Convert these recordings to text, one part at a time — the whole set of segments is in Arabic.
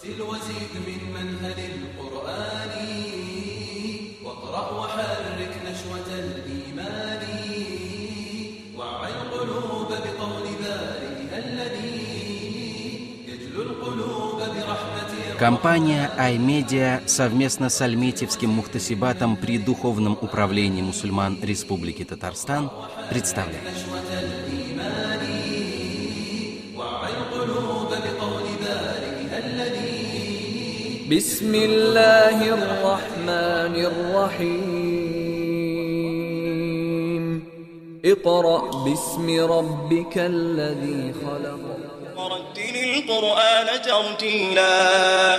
رتل من منهل القرآن واقرأ وحرك نشوة الإيمان وعي القلوب بقول بارئها الذي يجلو القلوب برحمته Компания iMedia совместно с Альметьевским Мухтасибатом при Духовном управлении мусульман Республики Татарстан представляет. بسم الله الرحمن الرحيم اقرأ باسم ربك الذي خلق ورتل القرآن ترتيلا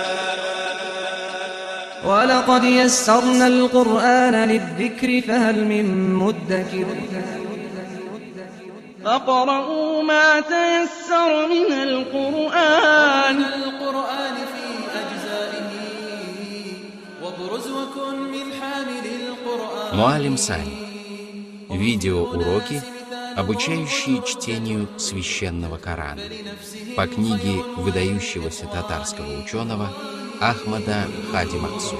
ولقد يسرنا القرآن للذكر فهل من مدكر فقرأوا ما تيسر من القرآن القرآن Муалим Сани. Видеоуроки, обучающие чтению священного Корана по книге выдающегося татарского ученого Ахмада Хади Максу.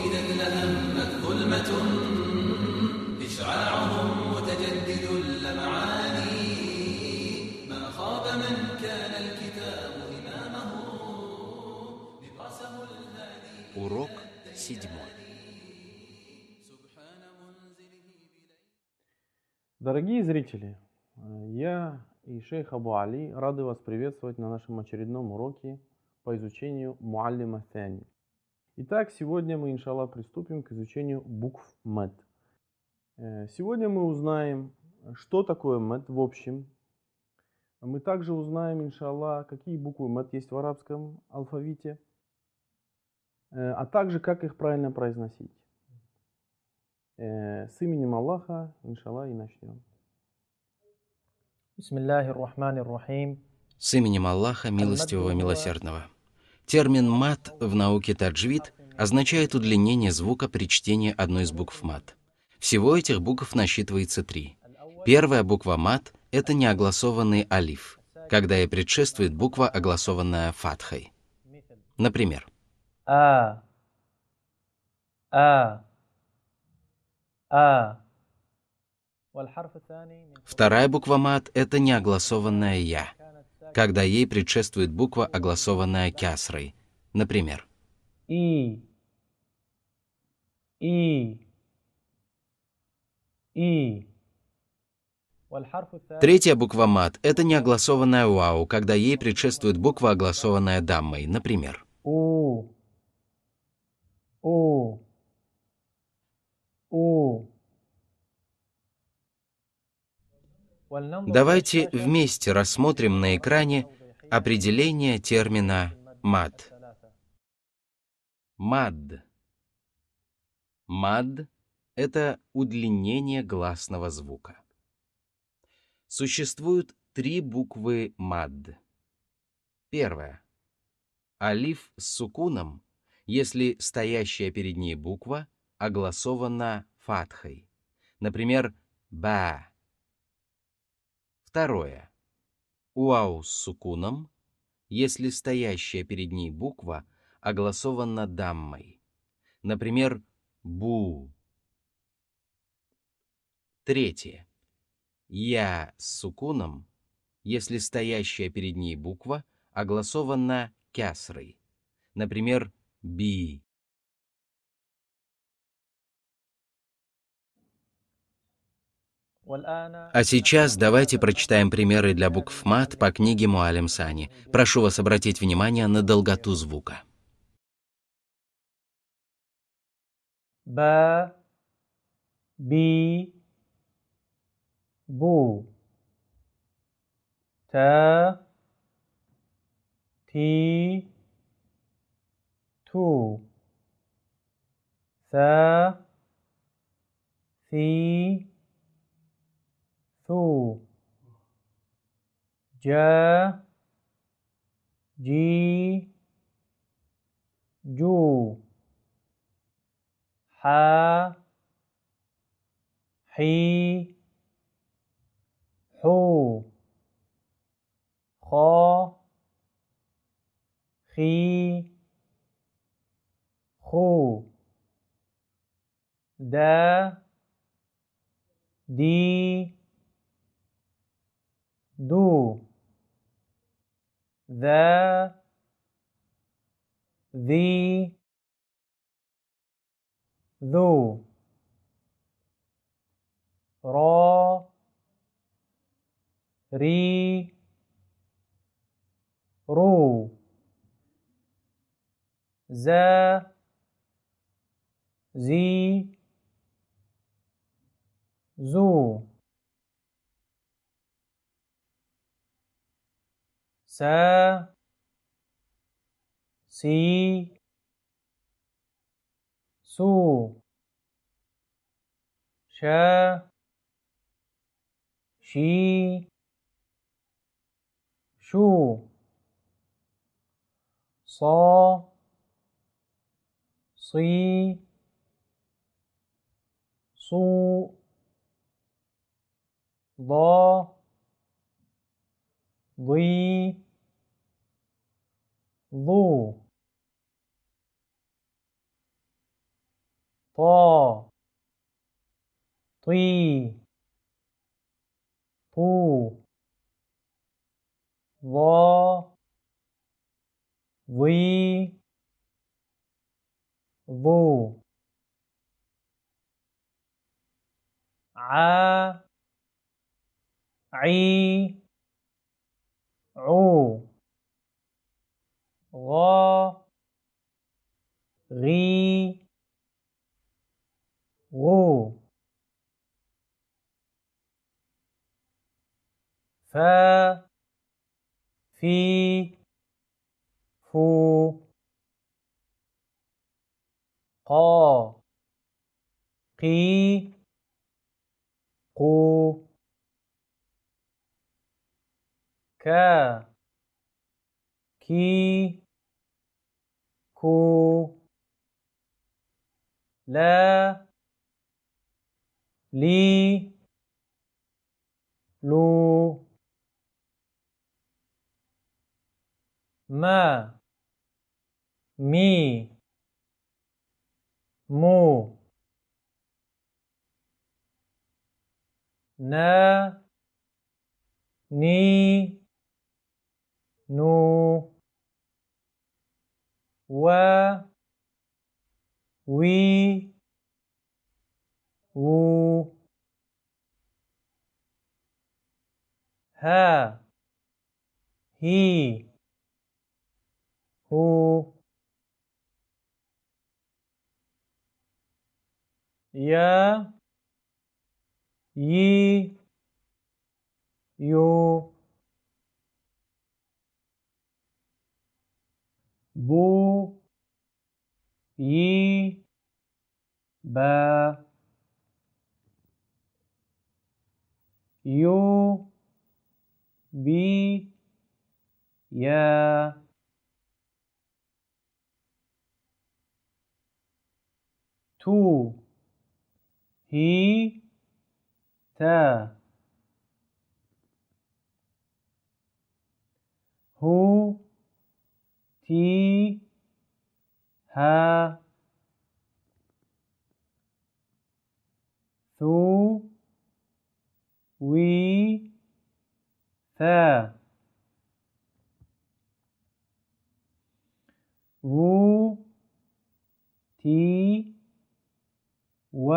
Урок седьмой. Дорогие зрители, э, я и шейх Абу Али рады вас приветствовать на нашем очередном уроке по изучению Муаллима Тяни. Итак, сегодня мы, иншалла, приступим к изучению букв мед. Э, сегодня мы узнаем, что такое мед в общем. Мы также узнаем, иншалла, какие буквы мед есть в арабском алфавите, э, а также как их правильно произносить. Э, с именем Аллаха, иншалла, и начнем. С именем Аллаха, милостивого, милосердного. Термин «мат» в науке таджвид означает удлинение звука при чтении одной из букв мат. Всего этих букв насчитывается три. Первая буква мат – это неогласованный алиф, когда ей предшествует буква, огласованная фатхой. Например. А. А. А. Вторая буква мат – это неогласованное «я», когда ей предшествует буква, огласованная кясрой. Например, и, и, и. Третья буква мат – это неогласованная вау, когда ей предшествует буква, огласованная даммой. Например, у, у. О. Давайте вместе рассмотрим на экране определение термина мад. Мад. Мад — это удлинение гласного звука. Существуют три буквы мад. Первая. Алиф с сукуном, если стоящая перед ней буква — огласована фатхой. Например, ба. Второе. Уау с сукуном, если стоящая перед ней буква огласована даммой. Например, бу. Третье. Я с сукуном, если стоящая перед ней буква огласована кясрой. Например, би. А сейчас давайте прочитаем примеры для букв мат по книге Муалим Сани. Прошу вас обратить внимание на долготу звука. Б, би, бу, Т, ти, ту, С, си, ثو جا جي جو حا حي حو خا خي خو دا دي دو ذا ذي ذو را ري رو ذا زي زو س سي سو شا شي شو ص صي صو ضا ضي ضو طا طي طو ضا ضي ضو ع عي عو غ غي غو فا في فو قا قي قو كا كي كو لا لي لو ما مي مو نا ني نو و وي و ها هي هو يا يي يو بو يي با يو بي يا تو هي تا هو تي ها ثو وي ثا و تي و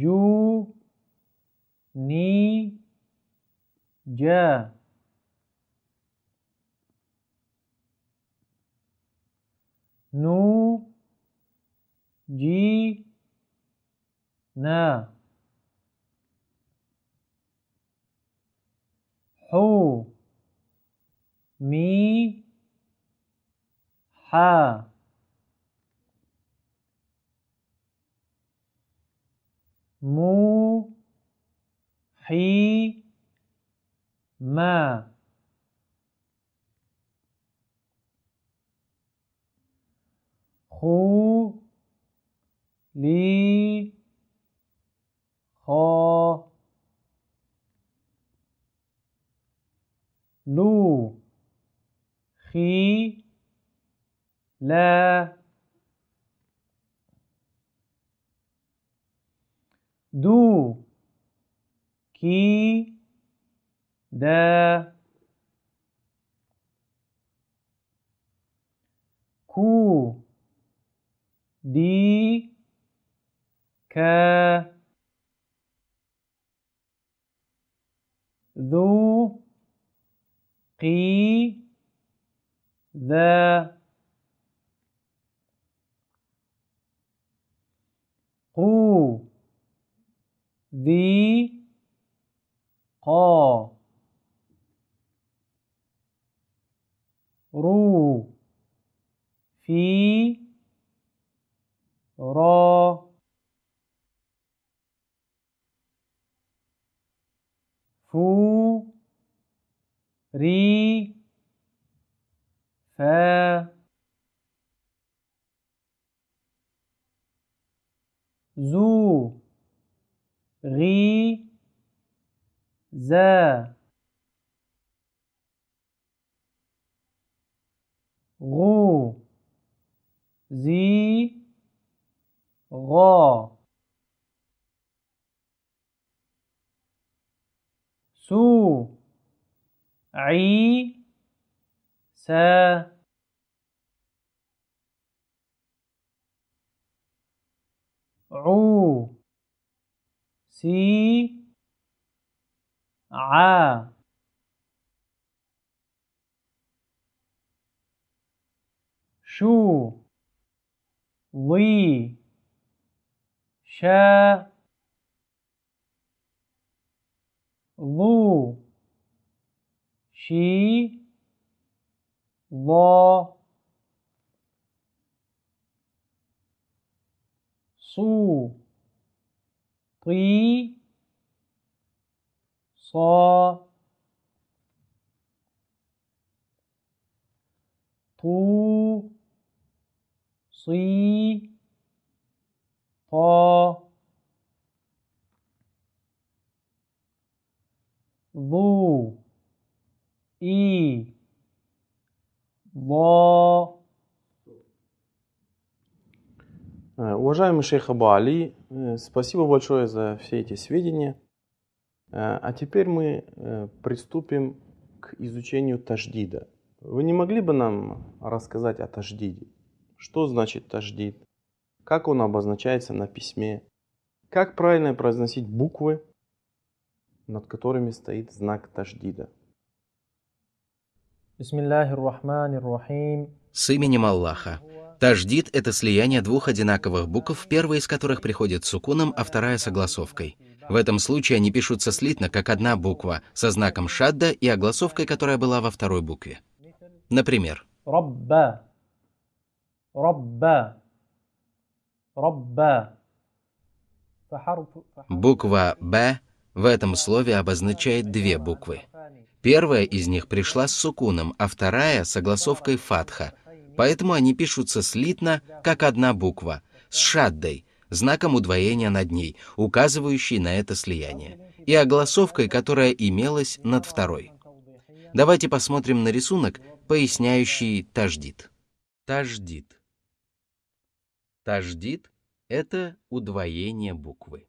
جو ني جاء نو جي نا حو مي حا مو حي ما خو لي خا لو خي لا دو كي دا كو دي كا ذو قي ذا غو زي غا سو عي سا عو سي ع شو ضي شا ضو شي ضا صو طي со, ту, си то, ву, и, во. Уважаемый шейх Абали, э, спасибо большое за все эти сведения. Э, а теперь мы э, приступим к изучению таждида. Вы не могли бы нам рассказать о таждиде? Что значит таждид? Как он обозначается на письме? Как правильно произносить буквы, над которыми стоит знак таждида? С именем Аллаха. Таждид – это слияние двух одинаковых букв, первая из которых приходит с сукуном, а вторая – согласовкой – в этом случае они пишутся слитно, как одна буква, со знаком шадда и огласовкой, которая была во второй букве. Например, Рабба. Рабба. Рабба. Буква «б» в этом слове обозначает две буквы. Первая из них пришла с сукуном, а вторая — с огласовкой фатха. Поэтому они пишутся слитно, как одна буква, с шаддой, знаком удвоения над ней, указывающей на это слияние, и огласовкой, которая имелась над второй. Давайте посмотрим на рисунок, поясняющий таждид. Таждид. Таждид — это удвоение буквы.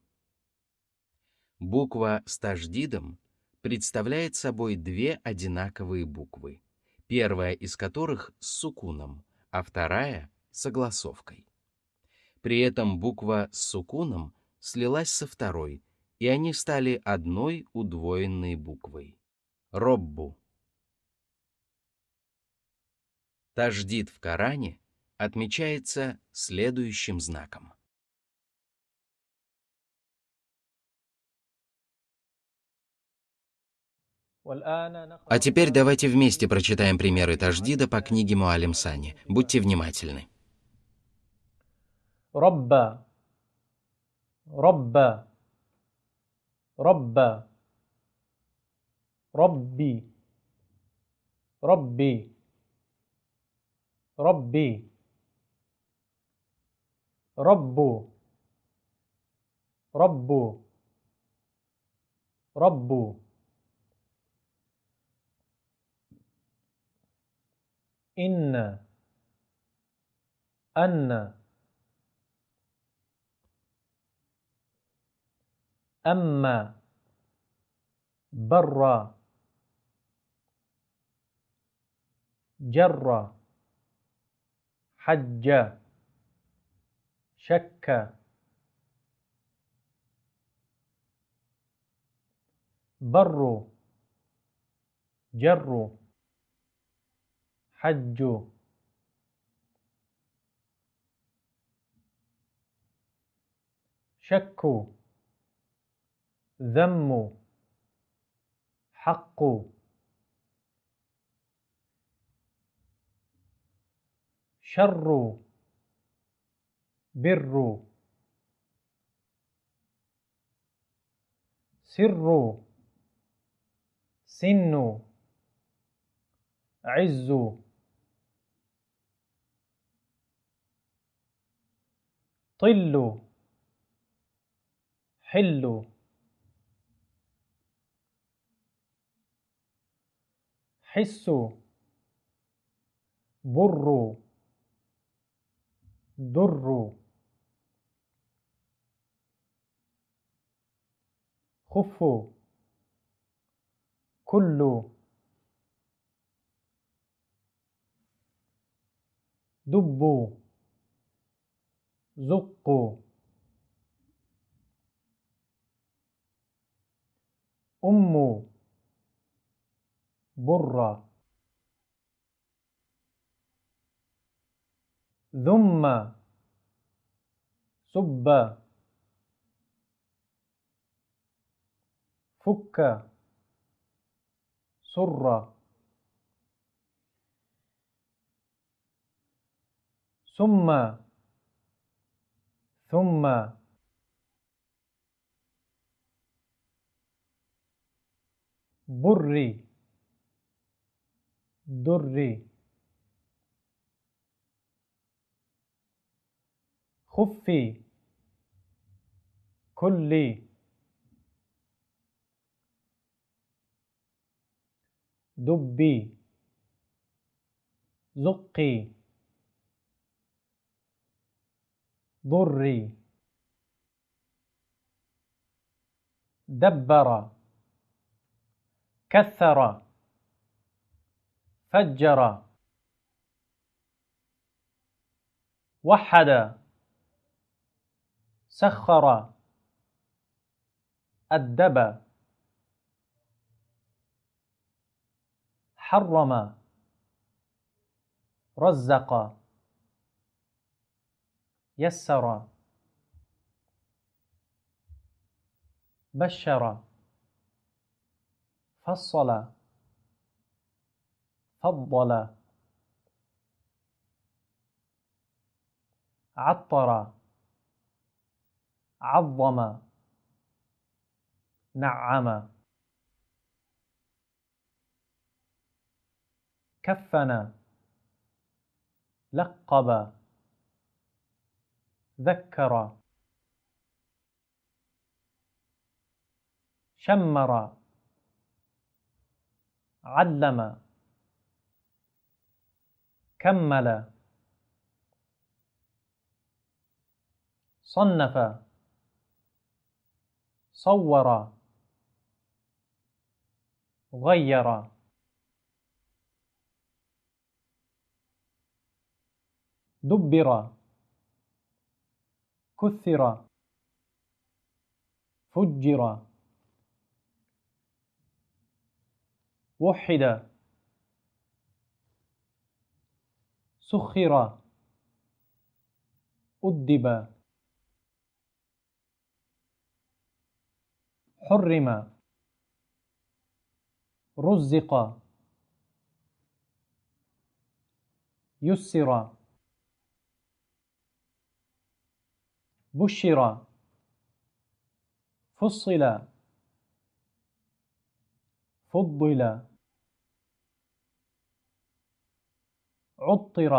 Буква с таждидом представляет собой две одинаковые буквы, первая из которых с сукуном, а вторая — с огласовкой. При этом буква с сукуном слилась со второй, и они стали одной удвоенной буквой. Роббу. Таждид в Коране отмечается следующим знаком. А теперь давайте вместе прочитаем примеры Таждида по книге Муалим Сани. Будьте внимательны. رب رب رب ربي ربي ربي رب رب رب إن أن أما بر جر حج شك بر جر حج شك ذم حق شر بر سر سن عز طل حل حسوا بروا ضروا خفوا كلوا دبوا زقوا أمّوا برا ثم سب فك سر ثم ثم بري دري خفي كلي دبي زقي ضري دبر كثر فجر وحد سخر أدب حرم رزق يسر بشر فصل فضل عطر عظم نعم كفن لقب ذكر شمر علم كمل صنف صور غير دبر كثر فجر وحد سخر أدب حرم رزق يسر بشر فصل فضل عطر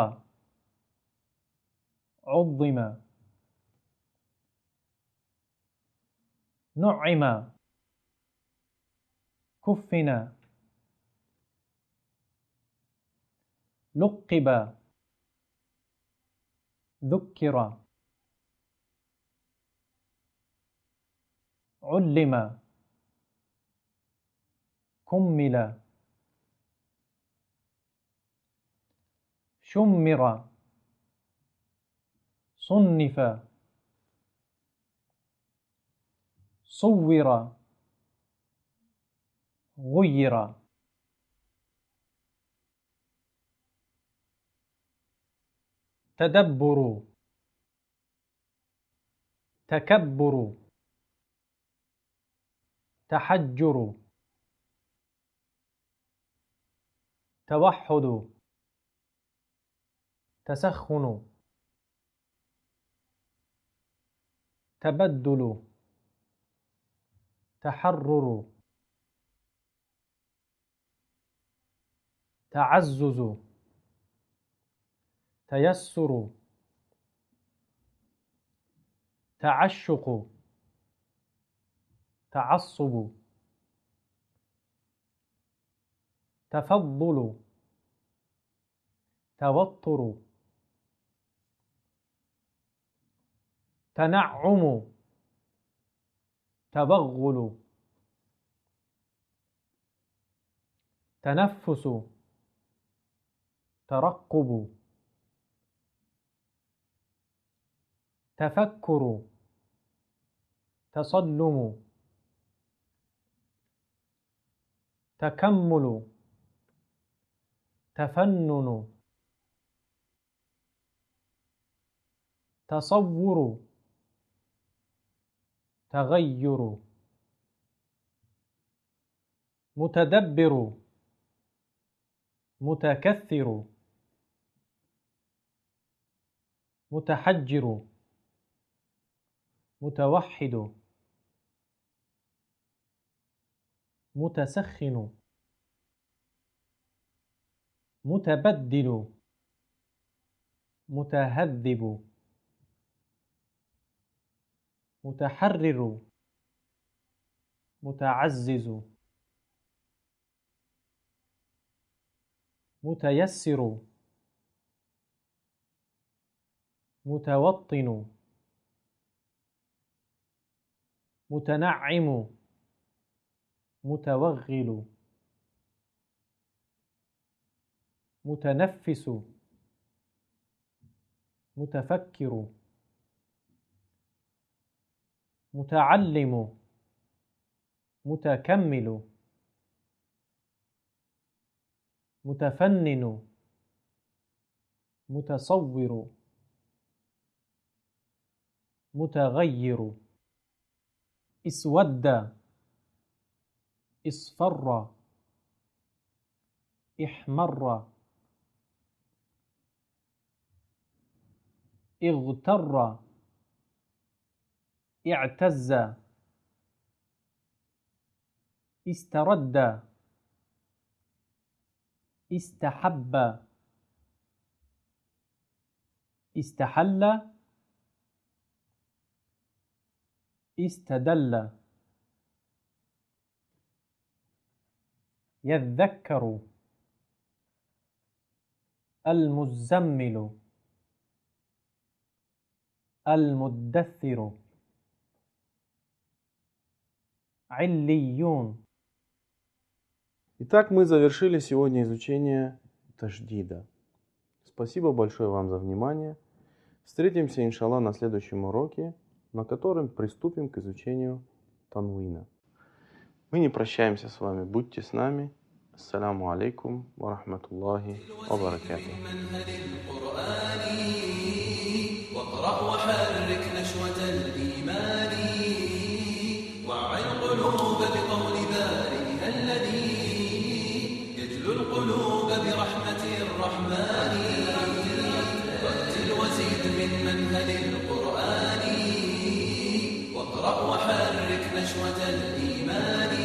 عظم نعم كفن لقب ذكر علم كمل شمر صنف صور غير تدبر تكبر تحجر توحد تسخن تبدل تحرر تعزز تيسر تعشق تعصب تفضل توتر تنعم تبغل تنفس ترقب تفكر تصلم تكمل تفنن تصور تغير متدبر متكثر متحجر متوحد متسخن متبدل متهذب متحرر متعزز متيسر متوطن متنعم متوغل متنفس متفكر متعلم متكمل متفنن متصور متغير اسود اصفر احمر اغتر اعتز استرد استحب استحل استدل يذكر المزمل المدثر Аллиюн. Итак, мы завершили сегодня изучение таждида. Спасибо большое вам за внимание. Встретимся, иншалла, на следующем уроке, на котором приступим к изучению тануина. Мы не прощаемся с вами. Будьте с нами. Ассаламу алейкум ва рахматуллахи ва баракатуху. للقرآن واقرأ وحرك نشوة الإيمان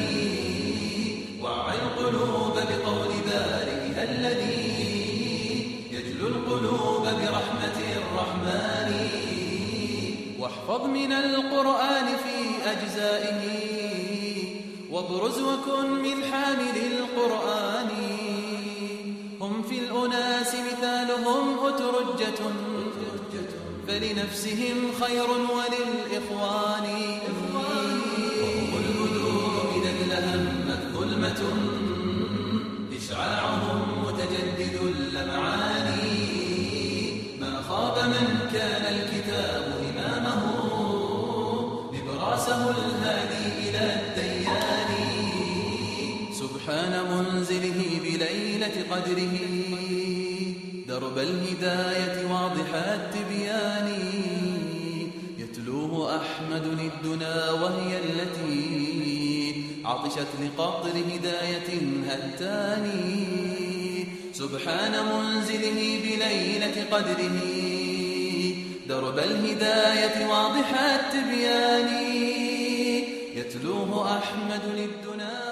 وعن القلوب بقول بارئها الذي يجلو القلوب برحمة الرحمن واحفظ من القرآن في أجزائه وابرز وكن من حامل القرآن هم في الأناس مثالهم أترجة فلنفسهم خير وللإخوان وهم الهدوء إذا لهمت ظلمة إشعاعهم متجدد اللمعان ما خاب من كان الكتاب إمامه نبراسه الهادي إلى الديان سبحان منزله بليلة قدره درب الهداية واضح التبان عطشت لقطر هداية هتاني سبحان منزله بليلة قدره درب الهداية واضح التبيان يتلوه أحمد للدنيا